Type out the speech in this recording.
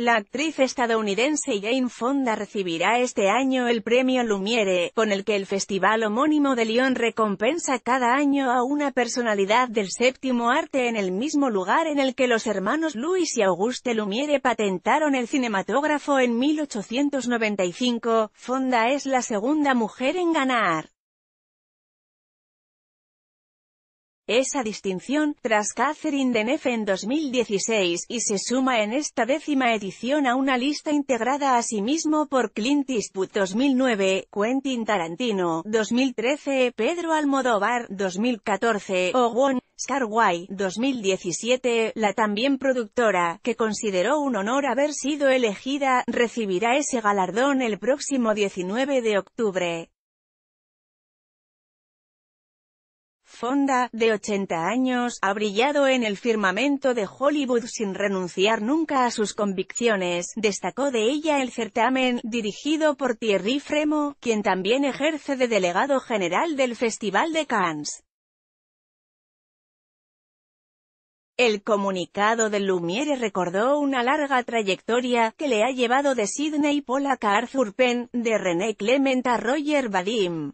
La actriz estadounidense Jane Fonda recibirá este año el premio Lumiere, con el que el Festival homónimo de Lyon recompensa cada año a una personalidad del séptimo arte en el mismo lugar en el que los hermanos Louis y Auguste Lumiere patentaron el cinematógrafo en 1895. Fonda es la segunda mujer en ganar esa distinción, tras Catherine Denef en 2016, y se suma en esta décima edición a una lista integrada a sí mismo por Clint Eastwood 2009, Quentin Tarantino, 2013, Pedro Almodóvar, 2014, o Won, Scarway, 2017, la también productora, que consideró un honor haber sido elegida, recibirá ese galardón el próximo 19 de octubre. Fonda, de 80 años, ha brillado en el firmamento de Hollywood sin renunciar nunca a sus convicciones, destacó de ella el certamen, dirigido por Thierry Fremo, quien también ejerce de delegado general del Festival de Cannes. El comunicado de Lumiere recordó una larga trayectoria, que le ha llevado de Sidney Pollack a Arthur Penn, de René Clement a Roger Vadim.